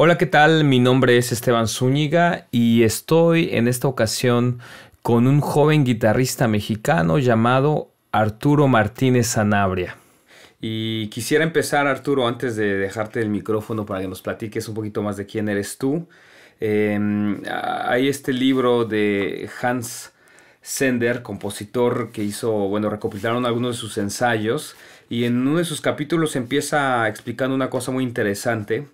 Hola, ¿qué tal? Mi nombre es Esteban Zúñiga y estoy en esta ocasión con un joven guitarrista mexicano llamado Arturo Martínez Sanabria. Y quisiera empezar, Arturo, antes de dejarte el micrófono para que nos platiques un poquito más de quién eres tú. Em, hay este libro de Hans Sender, compositor que hizo, bueno, recopilaron algunos de sus ensayos y en uno de sus capítulos empieza explicando una cosa muy interesante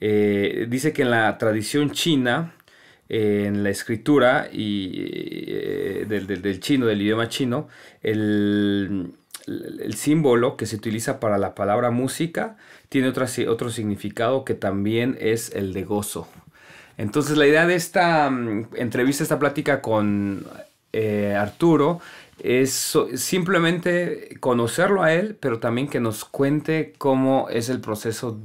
eh, dice que en la tradición china, eh, en la escritura y, eh, del, chino, del idioma chino, el, símbolo que se utiliza para la palabra música tiene otro, otro significado que también es el de gozo. Entonces la idea de esta mm, entrevista, esta plática con Arturo, es simplemente conocerlo a él, pero también que nos cuente cómo es el proceso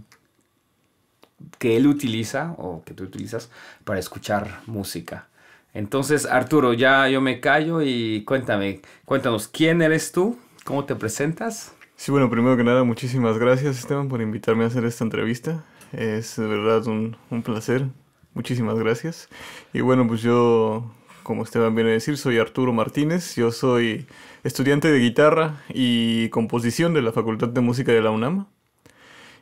que él utiliza o que tú utilizas para escuchar música. Entonces, Arturo, ya yo me callo y cuéntame, cuéntanos, ¿quién eres tú? ¿Cómo te presentas? Sí, bueno, primero que nada, muchísimas gracias Esteban por invitarme a hacer esta entrevista. Es verdad un, un placer. Muchísimas gracias. Y bueno, pues yo, como Esteban viene a decir, soy Arturo Martínez. Yo soy estudiante de guitarra y composición de la Facultad de Música de la UNAM.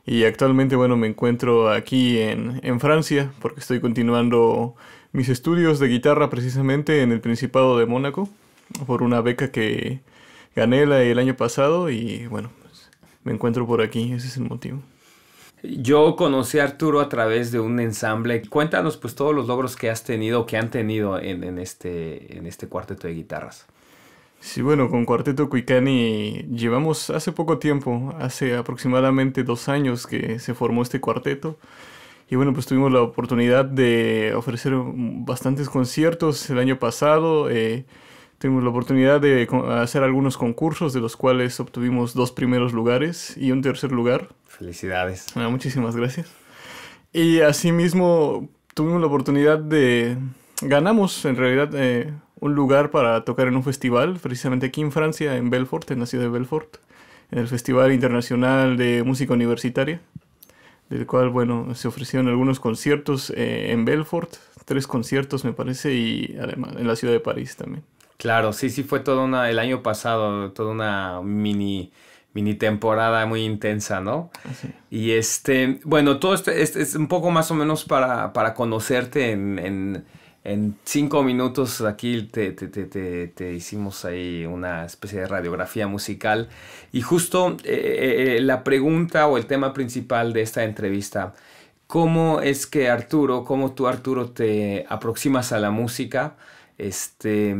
Y actualmente, bueno, me encuentro aquí en, Francia porque estoy continuando mis estudios de guitarra precisamente en el Principado de Mónaco por una beca que gané el año pasado y bueno, pues, me encuentro por aquí, ese es el motivo. Yo conocí a Arturo a través de un ensamble. Cuéntanos pues todos los logros que has tenido, que han tenido en este, en este cuarteto de guitarras. Sí, bueno, con Cuarteto Cuicani llevamos hace poco tiempo, hace aproximadamente dos años que se formó este cuarteto. Y bueno, pues tuvimos la oportunidad de ofrecer bastantes conciertos el año pasado. Eh, tuvimos la oportunidad de hacer algunos concursos, de los cuales obtuvimos dos primeros lugares y un tercer lugar. Felicidades. Ah, muchísimas gracias. Y asimismo, tuvimos la oportunidad de. Ganamos, en realidad. Eh, un lugar para tocar en un festival, precisamente aquí en Francia, en Belfort, en la ciudad de Belfort, en el Festival Internacional de Música Universitaria, del cual, bueno, se ofrecieron algunos conciertos eh, en Belfort, tres conciertos me parece, y además en la ciudad de París también. Claro, sí, sí, fue todo una, el año pasado, toda una mini mini temporada muy intensa, ¿no? Y este, bueno, todo esto este es, un poco más o menos para, para conocerte en en cinco minutos aquí te, hicimos ahí una especie de radiografía musical. Y justo eh, eh, eh, la pregunta o el tema principal de esta entrevista, ¿cómo es que Arturo, cómo tú Arturo te aproximas a la música? Este,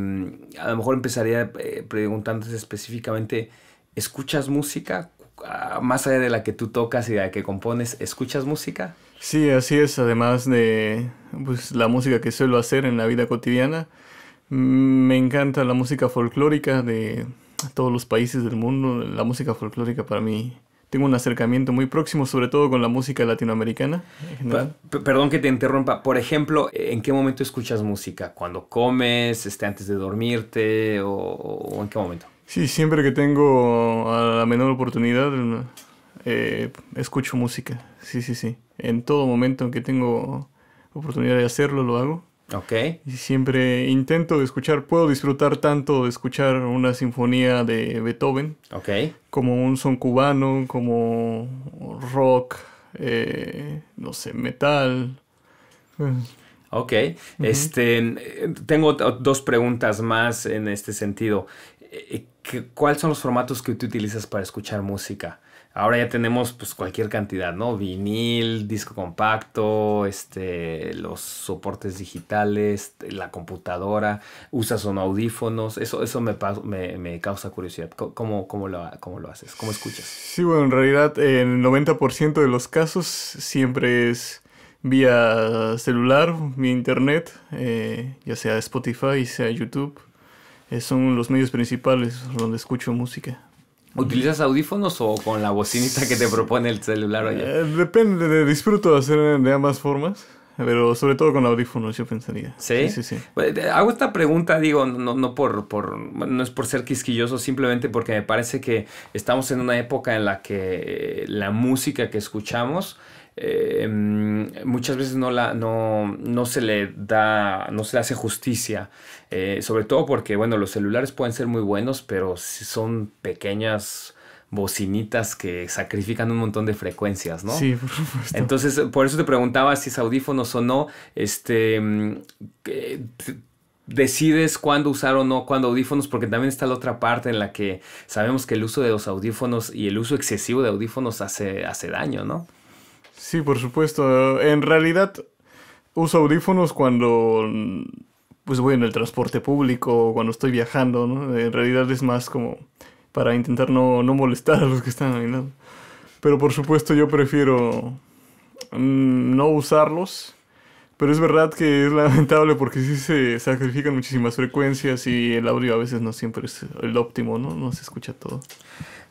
a lo mejor empezaría preguntándote específicamente, ¿escuchas música? Ah, más allá de la que tú tocas y de la que compones, ¿escuchas música? Sí, así es, además de pues, la música que suelo hacer en la vida cotidiana, me encanta la música folclórica de todos los países del mundo, la música folclórica para mí tengo un acercamiento muy próximo, sobre todo con la música latinoamericana. perdón que te interrumpa. Por ejemplo, ¿en qué momento escuchas música? ¿Cuando comes? Este, ¿Antes de dormirte? O, en qué momento? Sí, siempre que tengo a la menor oportunidad, eh, escucho música sí, sí, sí. En todo momento en que tengo oportunidad de hacerlo, lo hago. Ok. Y siempre intento escuchar, puedo disfrutar tanto de escuchar una sinfonía de Beethoven. Como un son cubano, como rock, eh, no sé, metal. Mm. Ok, este, tengo dos preguntas más en este sentido. Eh, eh, ¿Cuáles son los formatos que tú utilizas para escuchar música? ahora ya tenemos pues cualquier cantidad, ¿no? Vinil, disco compacto, este, los soportes digitales, la computadora, usas son audífonos, eso, eso me, causa curiosidad. ¿Cómo, cómo, lo, lo haces? ¿Cómo escuchas? Sí, bueno, en realidad en el 90% de los casos siempre es vía celular, vía internet, eh, ya sea Spotify, sea YouTube. Eh, son los medios principales donde escucho música. ¿Utilizas audífonos o con la bocinita que te propone el celular allá? Eh, depende, de, disfruto hacer de ambas formas. Pero sobre todo con audífonos, yo pensaría. ¿Sí? Sí, sí, pues, Hago esta pregunta, digo, no, no, por, por, no es por ser quisquilloso, simplemente porque me parece que estamos en una época en la que la música que escuchamos eh, muchas veces no, la, no, no, se le da, no se le hace justicia, eh, sobre todo porque, bueno, los celulares pueden ser muy buenos, pero son pequeñas bocinitas que sacrifican un montón de frecuencias, ¿no? Sí, por supuesto. Entonces, por eso te preguntaba si es audífonos o no, este, decides cuándo usar o no cuándo audífonos, porque también está la otra parte en la que sabemos que el uso de los audífonos y el uso excesivo de audífonos hace, hace daño, ¿no? Sí, por supuesto. En realidad uso audífonos cuando pues voy en el transporte público o cuando estoy viajando, ¿no? En realidad es más como para intentar no, no molestar a los que están a mi Pero por supuesto yo prefiero mm, no usarlos pero es verdad que es lamentable porque sí se sacrifican muchísimas frecuencias y el audio a veces no siempre es el óptimo, ¿no? No se escucha todo.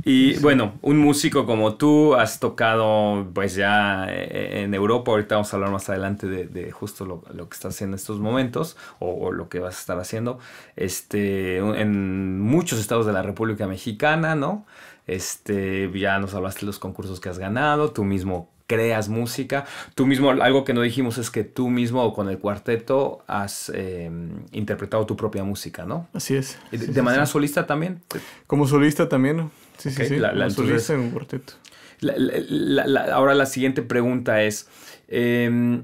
Y bueno, un músico como tú has tocado pues ya eh, en Europa, ahorita vamos a hablar más adelante de, justo lo, que estás haciendo en estos momentos o, lo que vas a estar haciendo, este, en muchos estados de la República Mexicana, ¿no? Este, ya nos hablaste de los concursos que has ganado, tú mismo creas música. Tú mismo, algo que no dijimos es que tú mismo con el cuarteto has em, interpretado tu propia música, ¿no? Así es. ¿De, manera solista también? Como solista también, Sí, sí, sí. solista en un cuarteto. ahora la siguiente pregunta es, em,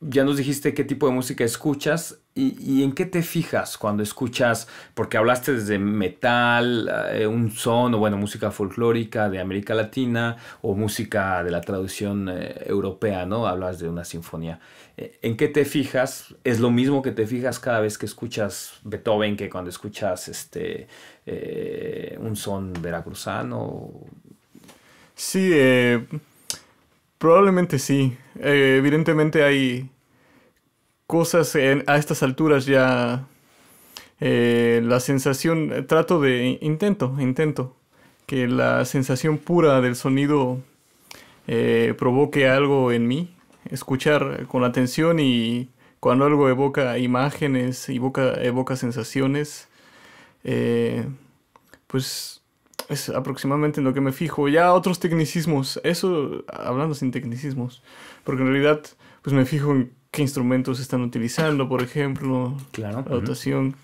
ya nos dijiste qué tipo de música escuchas, ¿Y, en qué te fijas cuando escuchas? Porque hablaste desde metal, eh, un son, o bueno, música folclórica de América Latina o música de la traducción eh, europea, ¿no? Hablas de una sinfonía. Eh, ¿En qué te fijas? ¿Es lo mismo que te fijas cada vez que escuchas Beethoven que cuando escuchas este, un son veracruzano? Sí, probablemente sí. evidentemente hay cosas a estas alturas ya eh, la sensación, trato de, intento, intento, que la sensación pura del sonido eh, provoque algo en mí, escuchar con atención y cuando algo evoca imágenes, evoca, evoca sensaciones, eh, pues es aproximadamente en lo que me fijo. Ya otros tecnicismos, eso hablando sin tecnicismos, porque en realidad pues me fijo en instrumentos están utilizando, por ejemplo. La notación...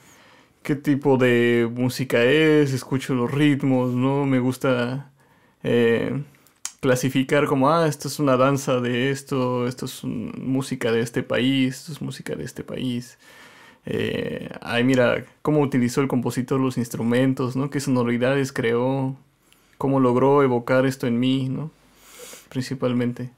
Qué tipo de música es, escucho los ritmos, ¿no? Me gusta eh, clasificar como, ah, esto es una danza de esto, esto es música de este país, esto es música de este país. Eh, ay, mira, cómo utilizó el compositor los instrumentos, ¿no? Qué sonoridades creó, cómo logró evocar esto en mí, ¿no? Principalmente.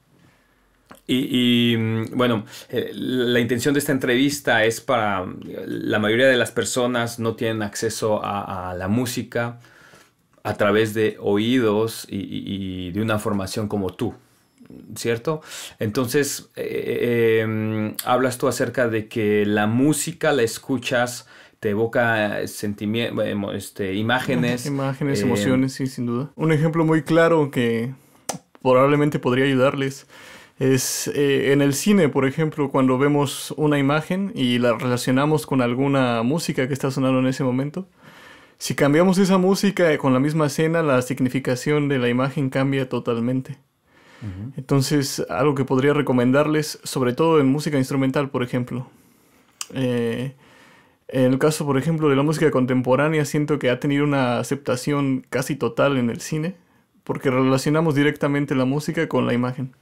Y, bueno, eh, la intención de esta entrevista es para la mayoría de las personas no tienen acceso a, la música a través de oídos y, de una formación como tú, ¿cierto? Entonces, eh, eh, em, hablas tú acerca de que la música la escuchas, te evoca sentimientos, em, este, imágenes. Imágenes, emociones, sí, sin duda. Un ejemplo muy claro que probablemente podría ayudarles es eh, en el cine, por ejemplo, cuando vemos una imagen y la relacionamos con alguna música que está sonando en ese momento. Si cambiamos esa música eh, con la misma escena, la significación de la imagen cambia totalmente. Entonces, algo que podría recomendarles, sobre todo en música instrumental, por ejemplo. Eh, en el caso, por ejemplo, de la música contemporánea, siento que ha tenido una aceptación casi total en el cine, porque relacionamos directamente la música con la imagen.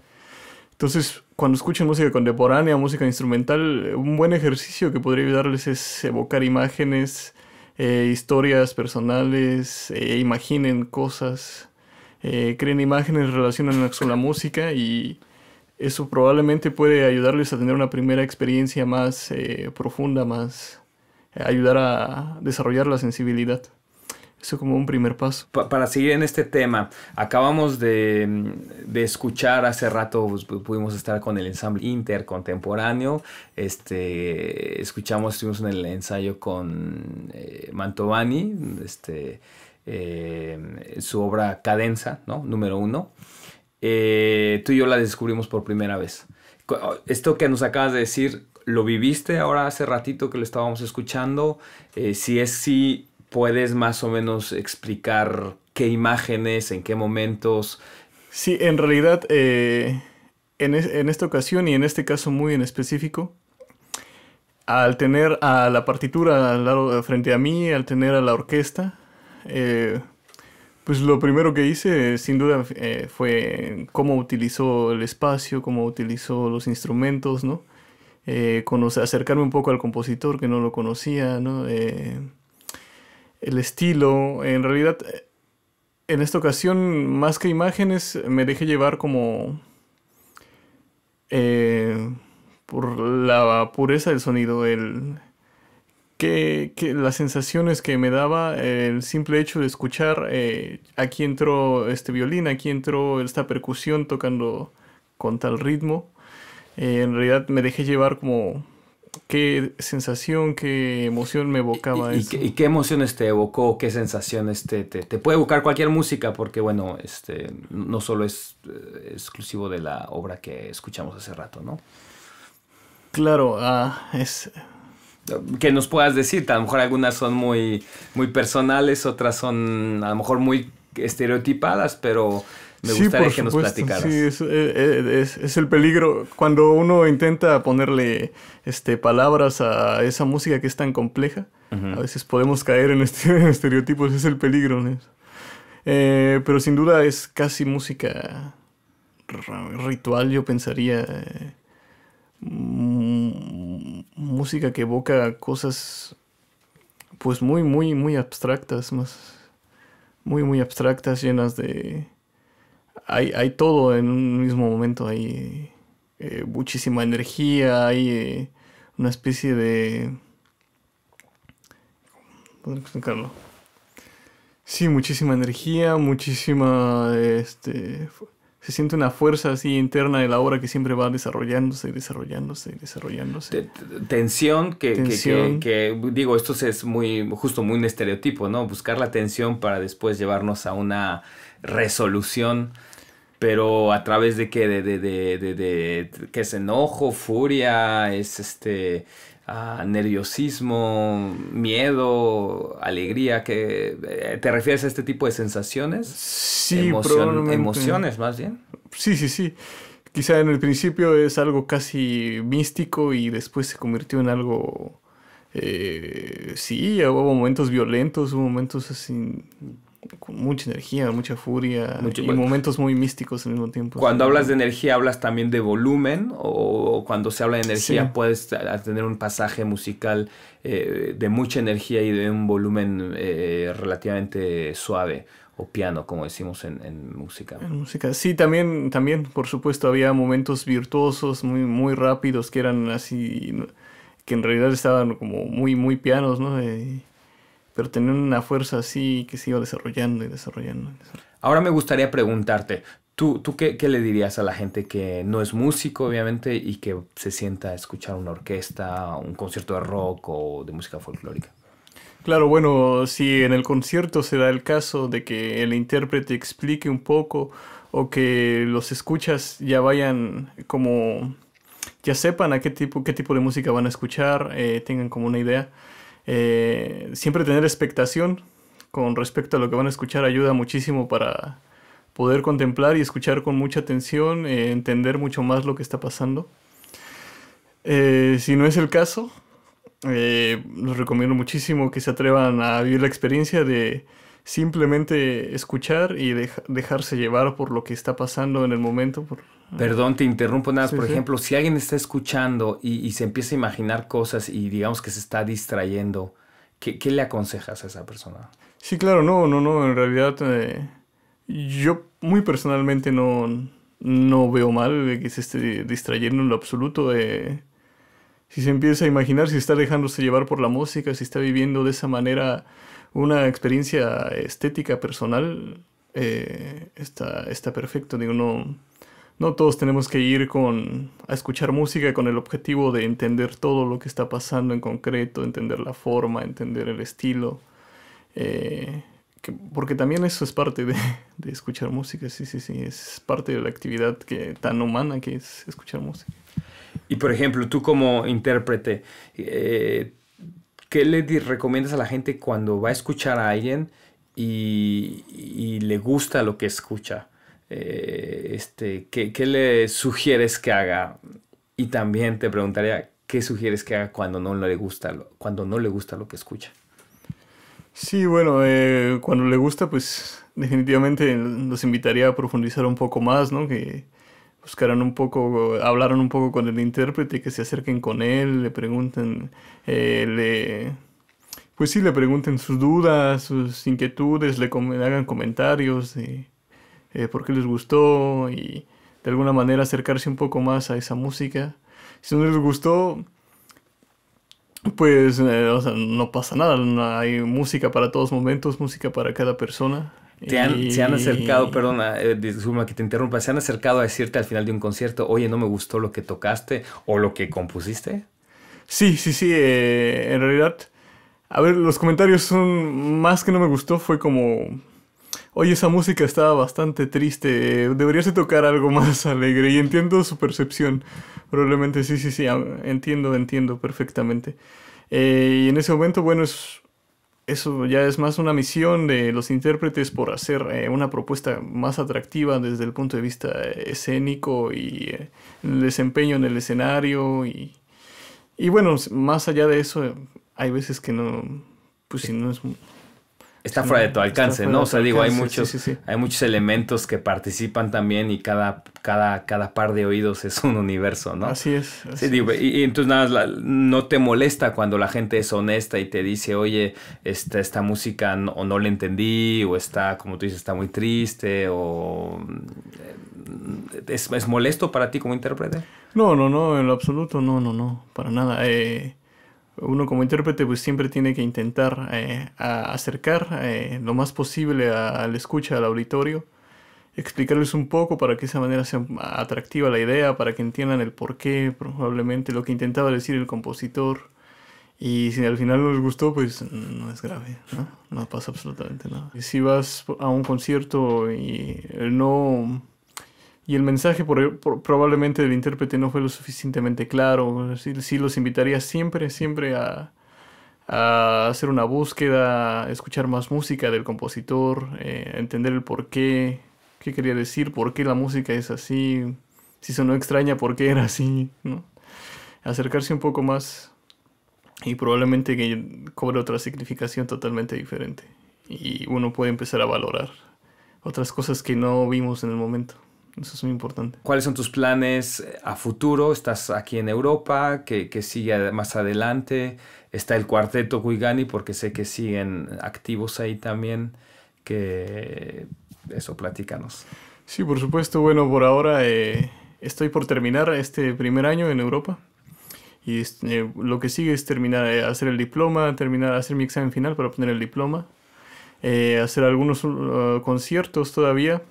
Entonces, cuando escuchen música contemporánea, música instrumental, un buen ejercicio que podría ayudarles es evocar imágenes, eh, historias personales, eh, imaginen cosas, eh, creen imágenes, relacionan con la música y eso probablemente puede ayudarles a tener una primera experiencia más profunda, más ayudar a desarrollar la sensibilidad. Eso como un primer paso. para seguir en este tema, acabamos de, de escuchar hace rato, pues, pudimos estar con el ensamble intercontemporáneo, este, escuchamos, estuvimos en el ensayo con eh, Mantovani, este, eh, su obra Cadenza, ¿no? Número uno. Eh, tú y yo la descubrimos por primera vez. Oh, esto que nos acabas de decir, ¿lo viviste ahora hace ratito que lo estábamos escuchando? si es sí, puedes más o menos explicar qué imágenes, en qué momentos. Sí, en realidad, eh, en, esta ocasión y en este caso muy en específico, al tener a la partitura al frente a mí, al tener a la orquesta, eh, pues lo primero que hice sin duda eh, fue cómo utilizó el espacio, cómo utilizó los instrumentos, ¿no? acercarme un poco al compositor que no lo conocía, ¿no? el estilo. En realidad, en esta ocasión, más que imágenes, me dejé llevar como... Eh, por la pureza del sonido, el... Que, las sensaciones que me daba el simple hecho de escuchar eh, aquí entró este violín, aquí entró esta percusión tocando con tal ritmo. Eh, en realidad me dejé llevar como qué sensación, qué emoción me evocaba y, eso. Y, qué emociones te evocó, qué sensaciones este, te, puede evocar cualquier música, porque bueno, este, no solo es eh, exclusivo de la obra que escuchamos hace rato, ¿no? Claro, ah, es... Que nos puedas decir, a lo mejor algunas son muy, muy personales, otras son a lo mejor muy estereotipadas, pero sí, por supuesto. Sí, eh, eh, es, el peligro. Cuando uno intenta ponerle este, palabras a esa música que es tan compleja, a veces podemos caer en, este, estereotipos. Es el peligro. Eh, pero sin duda es casi música ritual, yo pensaría. Mm, música que evoca cosas pues muy, muy, muy abstractas, más muy, muy abstractas, llenas de, hay, todo en un mismo momento, hay eh, muchísima energía, hay eh, una especie de... ¿Cómo explicarlo? Sí, muchísima energía, muchísima... Este, se siente una fuerza así interna de la obra que siempre va desarrollándose y desarrollándose y desarrollándose. Tensión, que, Que, digo, esto es muy, justo muy un estereotipo, ¿no? Buscar la tensión para después llevarnos a una resolución pero a través de qué, de, de, de, de que es enojo, furia, es este ah, nerviosismo, miedo, alegría, que eh, te refieres a este tipo de sensaciones, sí, emociones más bien. Sí, sí, sí. Quizá en el principio es algo casi místico y después se convirtió en algo eh, sí, hubo momentos violentos, hubo momentos así con mucha energía, mucha furia y momentos muy místicos al mismo tiempo. Cuando hablas de energía, hablas también de volumen o, cuando se habla de energía puedes tener un pasaje musical eh, de mucha energía y de un volumen eh, relativamente suave o piano, como decimos en, música. En música, sí, también, también, por supuesto, había momentos virtuosos, muy, muy rápidos, que eran así, que en realidad estaban como muy, muy pianos, ¿no? Eh, pero tener una fuerza así que se iba desarrollando y desarrollando. Ahora me gustaría preguntarte, ¿tú, tú qué, qué, le dirías a la gente que no es músico, obviamente, y que se sienta a escuchar una orquesta, un concierto de rock o de música folclórica? Claro, bueno, si en el concierto se da el caso de que el intérprete explique un poco o que los escuchas ya vayan como, ya sepan a qué tipo, qué tipo de música van a escuchar, eh, tengan como una idea eh, siempre tener expectación con respecto a lo que van a escuchar ayuda muchísimo para poder contemplar y escuchar con mucha atención, eh, entender mucho más lo que está pasando. Eh, si no es el caso, les recomiendo muchísimo que se atrevan a vivir la experiencia de simplemente escuchar y dejarse llevar por lo que está pasando en el momento. Ah. Perdón, te interrumpo nada. por ejemplo, si alguien está escuchando y, se empieza a imaginar cosas y digamos que se está distrayendo, ¿qué, le aconsejas a esa persona? Sí, claro, no, no, no. En realidad, eh, yo muy personalmente no, no veo mal que se esté distrayendo en lo absoluto. Eh, si se empieza a imaginar, si está dejándose llevar por la música, si está viviendo de esa manera una experiencia estética personal eh, está, está perfecto. Digo, no, no todos tenemos que ir con, a escuchar música con el objetivo de entender todo lo que está pasando en concreto, entender la forma, entender el estilo. Eh, porque también eso es parte de, de, escuchar música, sí, sí, sí, es parte de la actividad que, tan humana que es escuchar música. Y por ejemplo, tú como intérprete, eh, ¿Qué le recomiendas a la gente cuando va a escuchar a alguien y, le gusta lo que escucha? Eh, este, ¿qué, le sugieres que haga? Y también te preguntaría, ¿qué sugieres que haga cuando no le gusta, cuando no le gusta lo que escucha? Sí, bueno, eh, cuando le gusta, pues definitivamente nos invitaría a profundizar un poco más, ¿no? Que, buscarán un poco, hablaron un poco con el intérprete, que se acerquen con él, le pregunten, eh, pues sí, le pregunten sus dudas, sus inquietudes, le, hagan comentarios de eh, por qué les gustó y de alguna manera acercarse un poco más a esa música. Si no les gustó, pues eh, no pasa nada, hay música para todos momentos, música para cada persona. Se han acercado, perdona, eh, que te interrumpa, se han acercado a decirte al final de un concierto, oye, no me gustó lo que tocaste o lo que compusiste. Sí, sí, sí, eh, en realidad. A ver, los comentarios son más que no me gustó, fue como, oye, esa música estaba bastante triste, eh, deberías tocar algo más alegre y entiendo su percepción. Probablemente sí, sí, sí, entiendo, entiendo perfectamente. Eh, y en ese momento, bueno, es eso ya es más una misión de los intérpretes por hacer eh, una propuesta más atractiva desde el punto de vista eh, escénico y eh, el desempeño en el escenario y, y, bueno, más allá de eso hay veces que no, pues si no es está fuera de tu alcance, ¿no? O sea, digo, hay muchos, hay muchos elementos que participan también y cada, cada, cada par de oídos es un universo, ¿no? Así es. Así es. Y, entonces nada, no te molesta cuando la gente es honesta y te dice, oye, esta, esta música o no la entendí, o está, como tú dices, está muy triste, o... Eh, ¿Es, es molesto para ti como intérprete? No, no, no, en lo absoluto, no, no, no, para nada. Eh, uno como intérprete pues siempre tiene que intentar eh, acercar eh, lo más posible al escucha, al auditorio, explicarles un poco para que de esa manera sea atractiva la idea, para que entiendan el porqué, probablemente lo que intentaba decir el compositor. Y si al final no les gustó, pues no es grave, ¿no? No pasa absolutamente nada. Si vas a un concierto y no y el mensaje por, probablemente del intérprete no fue lo suficientemente claro. Sí, los invitaría siempre, siempre a, hacer una búsqueda, escuchar más música del compositor, eh, entender el por qué, qué quería decir, por qué la música es así, si sonó extraña, por qué era así, ¿no? Acercarse un poco más y probablemente que cobre otra significación totalmente diferente. Y uno puede empezar a valorar otras cosas que no vimos en el momento. Eso es muy importante. ¿Cuáles son tus planes eh, a futuro? ¿Estás aquí en Europa? ¿Qué, sigue más adelante? Está el cuarteto cuigani porque sé que siguen activos ahí también. Que eso, platícanos. Sí, por supuesto. Bueno, por ahora eh, estoy por terminar este primer año en Europa. Y eh, lo que sigue es terminar, hacer el diploma, terminar, hacer mi examen final para obtener el diploma. hacer algunos uh, conciertos todavía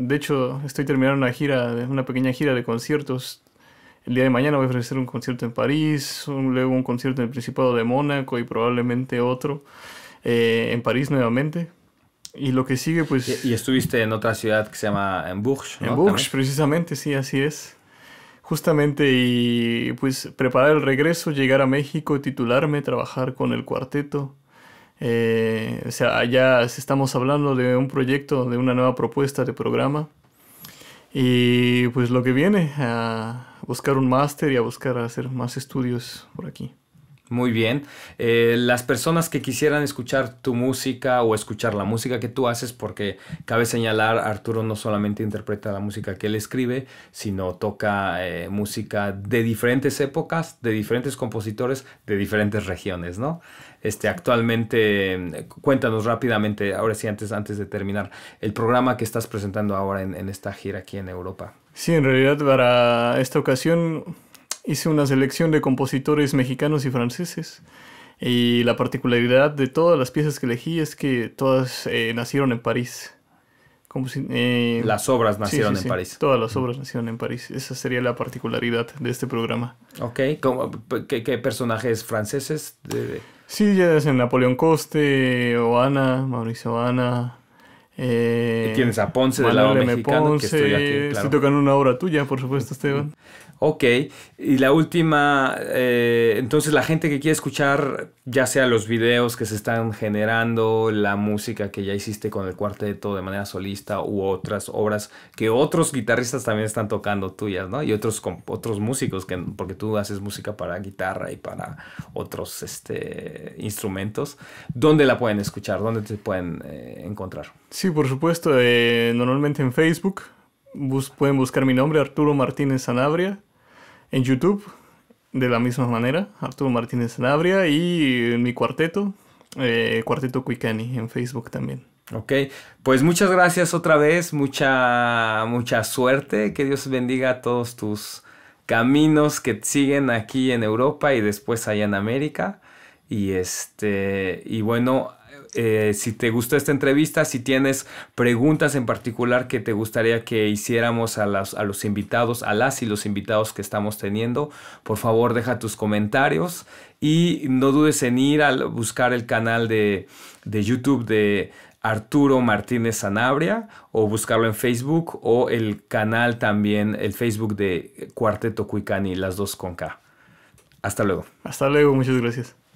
de hecho, estoy terminando una gira, una pequeña gira de conciertos. El día de mañana voy a ofrecer un concierto en París, luego un concierto en el Principado de Mónaco y probablemente otro eh, en París nuevamente. Y lo que sigue, pues... Y, estuviste en otra ciudad que se llama en Bourges. En precisamente, sí, así es. Justamente, y pues preparar el regreso, llegar a México, titularme, trabajar con el cuarteto. Eh, o sea, ya estamos hablando de un proyecto, de una nueva propuesta de programa. Y pues lo que viene, a buscar un máster y a buscar hacer más estudios por aquí. Muy bien. Eh, las personas que quisieran escuchar tu música o escuchar la música que tú haces, porque cabe señalar, Arturo no solamente interpreta la música que él escribe, sino toca eh, música de diferentes épocas, de diferentes compositores, de diferentes regiones, ¿no? este, actualmente, cuéntanos rápidamente, ahora sí, antes, antes de terminar, el programa que estás presentando ahora en, esta gira aquí en Europa. Sí, en realidad para esta ocasión hice una selección de compositores mexicanos y franceses. Y la particularidad de todas las piezas que elegí es que todas eh, nacieron en París. Eh, las obras nacieron en París. Todas las obras nacieron en París. Esa sería la particularidad de este programa. Ok. Qué, personajes franceses? Sí, ya es Napoleón Coste, Oana, Mauricio Oana. Eh, Tienes a Ponce de la Ponce, estoy tocando una obra tuya, por supuesto, Esteban. Ok, y la última, eh, entonces la gente que quiere escuchar, ya sea los videos que se están generando, la música que ya hiciste con el cuarteto de manera solista u otras obras que otros guitarristas también están tocando tuyas, ¿no? Y otros, otros músicos, que, porque tú haces música para guitarra y para otros este, instrumentos, ¿dónde la pueden escuchar? ¿Dónde te pueden eh, encontrar? Sí, por supuesto, eh, normalmente en Facebook. pueden buscar mi nombre, Arturo Martínez Sanabria en YouTube, de la misma manera, Arturo Martínez Labria, y mi cuarteto, eh, Cuarteto Cuicani, en Facebook también. Ok, pues muchas gracias otra vez, mucha, mucha suerte, que Dios bendiga a todos tus caminos que siguen aquí en Europa y después allá en América. Y este, y bueno, eh, si te gustó esta entrevista, si tienes preguntas en particular que te gustaría que hiciéramos a, los invitados, a las y los invitados que estamos teniendo, por favor deja tus comentarios y no dudes en ir a buscar el canal de, de YouTube de Arturo Martínez Sanabria o buscarlo en Facebook o el canal también, el Facebook de Cuarteto Cuicani, las dos con K. Hasta luego. Hasta luego, muchas gracias.